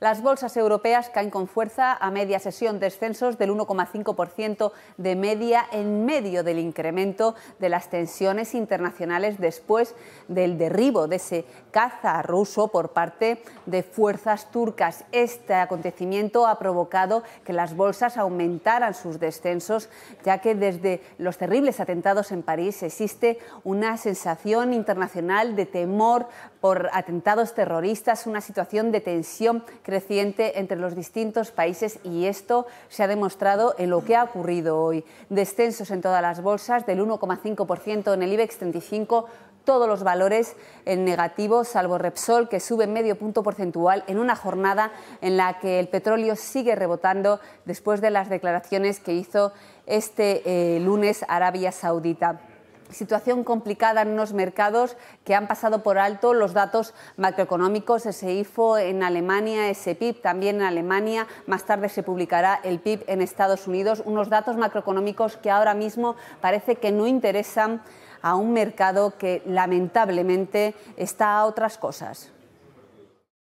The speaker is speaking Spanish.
Las bolsas europeas caen con fuerza a media sesión, descensos del 1,5% de media en medio del incremento de las tensiones internacionales después del derribo de ese caza ruso por parte de fuerzas turcas. Este acontecimiento ha provocado que las bolsas aumentaran sus descensos, ya que desde los terribles atentados en París existe una sensación internacional de temor por atentados terroristas, una situación de tensión creciente entre los distintos países y esto se ha demostrado en lo que ha ocurrido hoy. Descensos en todas las bolsas del 1,5% en el IBEX 35 todos los valores en negativo, salvo Repsol, que sube medio punto porcentual en una jornada en la que el petróleo sigue rebotando después de las declaraciones que hizo este eh, lunes Arabia Saudita situación complicada en unos mercados que han pasado por alto los datos macroeconómicos, ese IFO en Alemania, ese PIB también en Alemania, más tarde se publicará el PIB en Estados Unidos, unos datos macroeconómicos que ahora mismo parece que no interesan a un mercado que lamentablemente está a otras cosas.